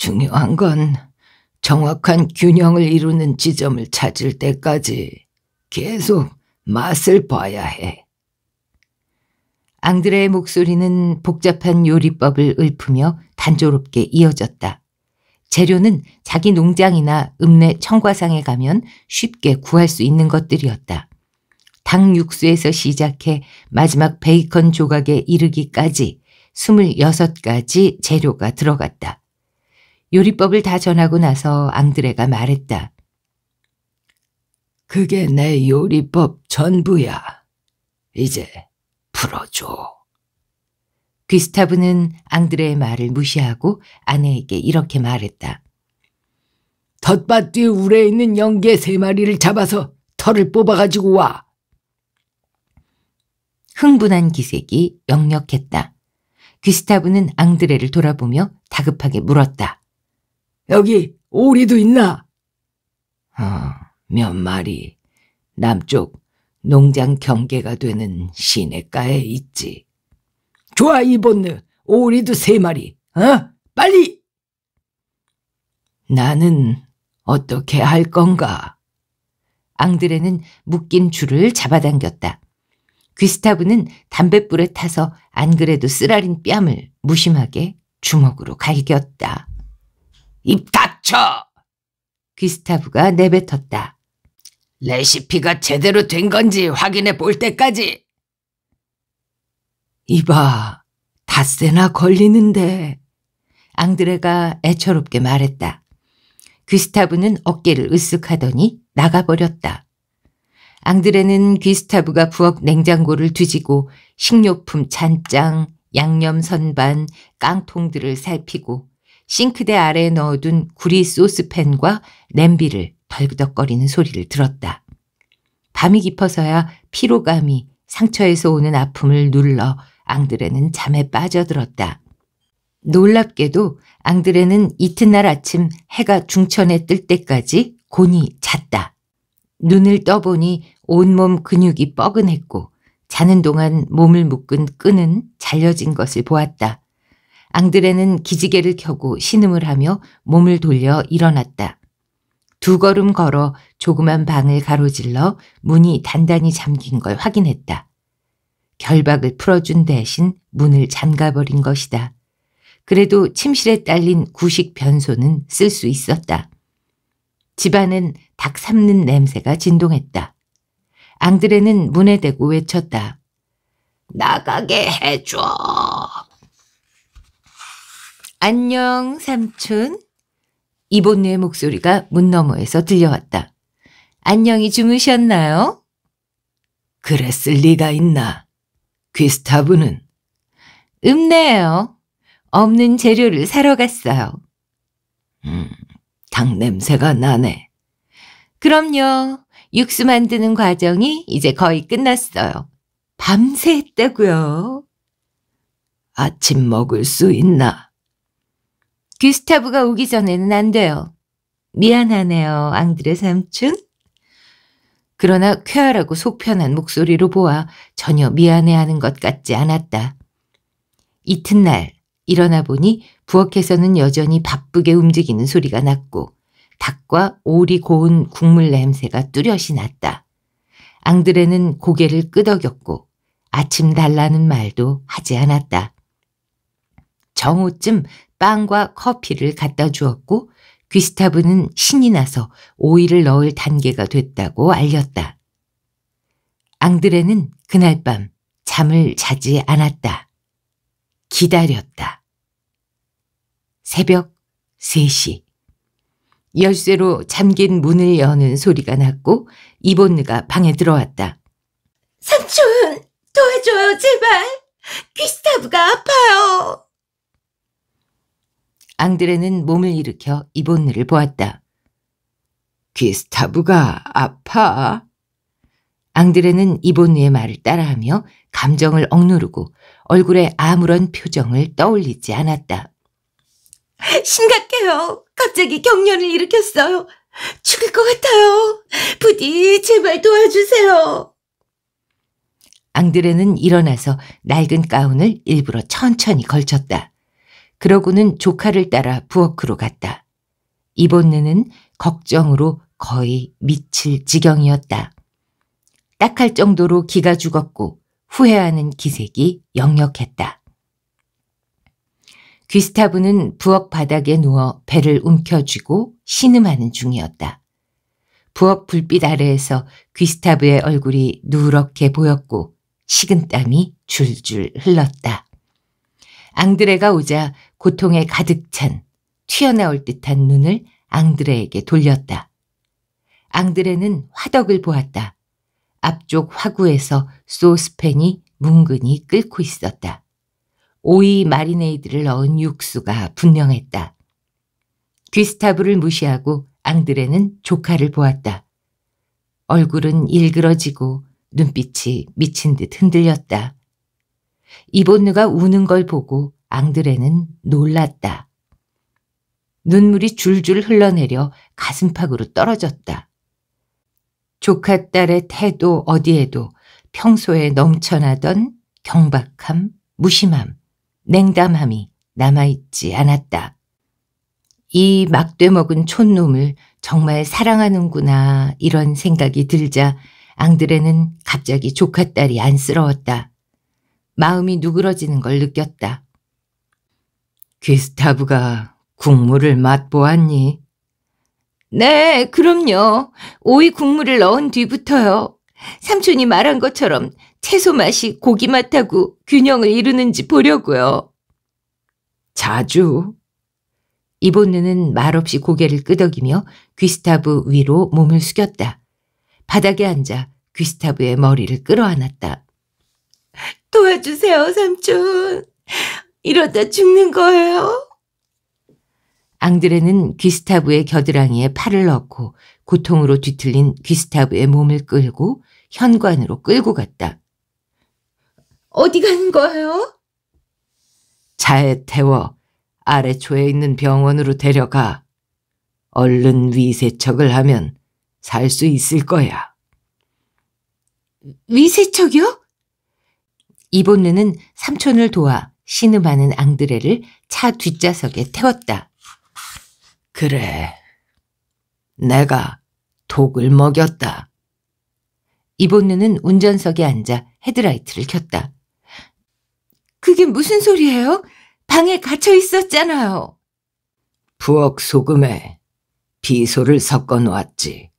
중요한 건 정확한 균형을 이루는 지점을 찾을 때까지 계속 맛을 봐야 해. 앙드레의 목소리는 복잡한 요리법을 읊으며 단조롭게 이어졌다. 재료는 자기 농장이나 읍내 청과상에 가면 쉽게 구할 수 있는 것들이었다. 당 육수에서 시작해 마지막 베이컨 조각에 이르기까지 26가지 재료가 들어갔다. 요리법을 다 전하고 나서 앙드레가 말했다. 그게 내 요리법 전부야. 이제 풀어줘. 귀스타브는 앙드레의 말을 무시하고 아내에게 이렇게 말했다. 덧밭 뒤 우레에 있는 연계 세 마리를 잡아서 털을 뽑아가지고 와. 흥분한 기색이 역력했다. 귀스타브는 앙드레를 돌아보며 다급하게 물었다. 여기 오리도 있나? 어, 몇 마리 남쪽 농장 경계가 되는 시내가에 있지. 좋아 이번느 오리도 세 마리. 어? 빨리. 나는 어떻게 할 건가? 앙드레는 묶인 줄을 잡아당겼다. 귀스타브는 담뱃불에 타서 안 그래도 쓰라린 뺨을 무심하게 주먹으로 갈겼다. 입 닥쳐! 귀스타브가 내뱉었다. 레시피가 제대로 된 건지 확인해 볼 때까지. 이봐, 닷새나 걸리는데. 앙드레가 애처롭게 말했다. 귀스타브는 어깨를 으쓱하더니 나가버렸다. 앙드레는 귀스타브가 부엌 냉장고를 뒤지고 식료품 잔장, 양념 선반, 깡통들을 살피고 싱크대 아래에 넣어둔 구리 소스팬과 냄비를 덜그덕거리는 소리를 들었다. 밤이 깊어서야 피로감이 상처에서 오는 아픔을 눌러 앙드레는 잠에 빠져들었다. 놀랍게도 앙드레는 이튿날 아침 해가 중천에 뜰 때까지 곤히 잤다. 눈을 떠보니 온몸 근육이 뻐근했고 자는 동안 몸을 묶은 끈은 잘려진 것을 보았다. 앙드레는 기지개를 켜고 신음을 하며 몸을 돌려 일어났다. 두 걸음 걸어 조그만 방을 가로질러 문이 단단히 잠긴 걸 확인했다. 결박을 풀어준 대신 문을 잠가버린 것이다. 그래도 침실에 딸린 구식 변소는 쓸 수 있었다. 집안은 닭 삶는 냄새가 진동했다. 앙드레는 문에 대고 외쳤다. 나가게 해줘. 안녕, 삼촌. 이본네의 목소리가 문 너머에서 들려왔다. 안녕히 주무셨나요? 그랬을 리가 있나. 귀스타브는? 음네요. 없는 재료를 사러 갔어요. 음, 닭 냄새가 나네. 그럼요. 육수 만드는 과정이 이제 거의 끝났어요. 밤새 했다고요. 아침 먹을 수 있나? 귀스타브가 오기 전에는 안 돼요. 미안하네요, 앙드레 삼촌. 그러나 쾌활하고 속편한 목소리로 보아 전혀 미안해하는 것 같지 않았다. 이튿날 일어나 보니 부엌에서는 여전히 바쁘게 움직이는 소리가 났고 닭과 오리 고운 국물 냄새가 뚜렷이 났다. 앙드레는 고개를 끄덕였고 아침 달라는 말도 하지 않았다. 정오쯤 빵과 커피를 갖다 주었고 귀스타브는 신이 나서 오이를 넣을 단계가 됐다고 알렸다. 앙드레는 그날 밤 잠을 자지 않았다. 기다렸다. 새벽 3시. 열쇠로 잠긴 문을 여는 소리가 났고 이본느가 방에 들어왔다. 삼촌, 도와줘요, 제발. 귀스타브가 아파요. 앙드레는 몸을 일으켜 이본느를 보았다. 귀스타브가 아파. 앙드레는 이본느의 말을 따라하며 감정을 억누르고 얼굴에 아무런 표정을 떠올리지 않았다. 심각해요. 갑자기 경련을 일으켰어요. 죽을 것 같아요. 부디 제발 도와주세요. 앙드레는 일어나서 낡은 가운을 일부러 천천히 걸쳤다. 그러고는 조카를 따라 부엌으로 갔다. 이본느는 걱정으로 거의 미칠 지경이었다. 딱할 정도로 기가 죽었고 후회하는 기색이 역력했다. 귀스타브는 부엌 바닥에 누워 배를 움켜쥐고 신음하는 중이었다. 부엌 불빛 아래에서 귀스타브의 얼굴이 누렇게 보였고 식은땀이 줄줄 흘렀다. 앙드레가 오자 고통에 가득 찬 튀어나올 듯한 눈을 앙드레에게 돌렸다. 앙드레는 화덕을 보았다. 앞쪽 화구에서 소스팬이 뭉근히 끓고 있었다. 오이 마리네이드를 넣은 육수가 분명했다. 귀스타브를 무시하고 앙드레는 조카를 보았다. 얼굴은 일그러지고 눈빛이 미친 듯 흔들렸다. 이본느가 우는 걸 보고 앙드레는 놀랐다. 눈물이 줄줄 흘러내려 가슴팍으로 떨어졌다. 조카 딸의 태도 어디에도 평소에 넘쳐나던 경박함, 무심함, 냉담함이 남아있지 않았다. 이 막돼먹은 촌놈을 정말 사랑하는구나 이런 생각이 들자 앙드레는 갑자기 조카 딸이 안쓰러웠다. 마음이 누그러지는 걸 느꼈다. 귀스타브가 국물을 맛보았니? 네, 그럼요. 오이 국물을 넣은 뒤부터요. 삼촌이 말한 것처럼 채소 맛이 고기 맛하고 균형을 이루는지 보려고요. 자주? 이보느는 말없이 고개를 끄덕이며 귀스타브 위로 몸을 숙였다. 바닥에 앉아 귀스타브의 머리를 끌어안았다. 도와주세요, 삼촌. 이러다 죽는 거예요? 앙드레는 귀스타브의 겨드랑이에 팔을 넣고 고통으로 뒤틀린 귀스타브의 몸을 끌고 현관으로 끌고 갔다. 어디 가는 거예요? 차에 태워 아래초에 있는 병원으로 데려가. 얼른 위세척을 하면 살 수 있을 거야. 위세척이요? 이본느는 삼촌을 도와 신음하는 앙드레를 차 뒷좌석에 태웠다. 그래. 내가 독을 먹였다. 이본누는 운전석에 앉아 헤드라이트를 켰다. 그게 무슨 소리예요? 방에 갇혀 있었잖아요. 부엌 소금에 비소를 섞어 놓았지.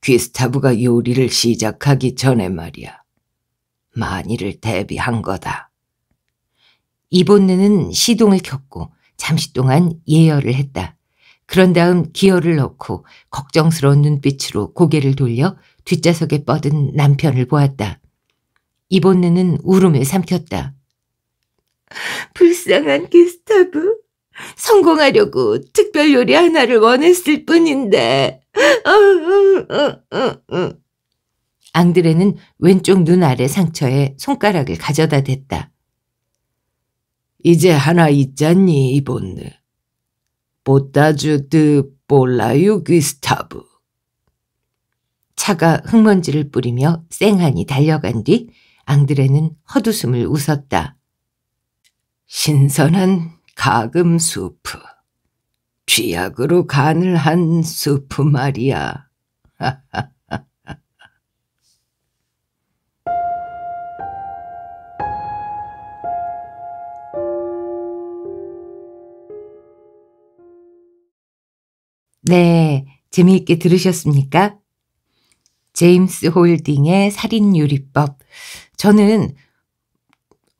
귀스타브가 요리를 시작하기 전에 말이야. 만일을 대비한 거다. 이본느는 시동을 켰고 잠시 동안 예열을 했다. 그런 다음 기어를 넣고 걱정스러운 눈빛으로 고개를 돌려 뒷좌석에 뻗은 남편을 보았다. 이본느는 울음을 삼켰다. 불쌍한 게스타브. 성공하려고 특별 요리 하나를 원했을 뿐인데. 어, 어, 어, 앙드레는 왼쪽 눈 아래 상처에 손가락을 가져다 댔다. 이제 하나 있잖니 이본느. 보따주드 볼라유 귀스타브. 차가 흙먼지를 뿌리며 쌩하니 달려간 뒤 앙드레는 헛웃음을 웃었다. 신선한 가금 수프. 쥐약으로 간을 한 수프 말이야. 하하. 네, 재미있게 들으셨습니까? 제임스 홀딩의 살인 요리법. 저는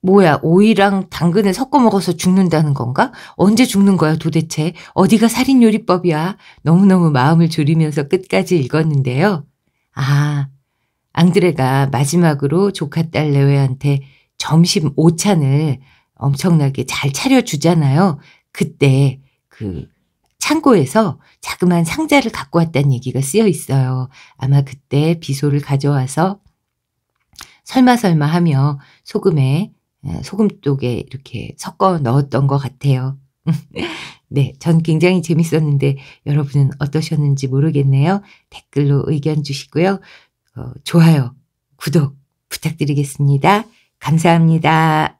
뭐야, 오이랑 당근을 섞어 먹어서 죽는다는 건가? 언제 죽는 거야 도대체? 어디가 살인 요리법이야? 너무너무 마음을 졸이면서 끝까지 읽었는데요. 아, 앙드레가 마지막으로 조카 딸 레오한테 점심 오찬을 엄청나게 잘 차려주잖아요. 그때 그 창고에서 자그마한 상자를 갖고 왔다는 얘기가 쓰여 있어요. 아마 그때 비소를 가져와서 설마설마 하며 소금에, 어, 소금독에 이렇게 섞어 넣었던 것 같아요. 네, 전 굉장히 재밌었는데 여러분은 어떠셨는지 모르겠네요. 댓글로 의견 주시고요. 어, 좋아요, 구독 부탁드리겠습니다. 감사합니다.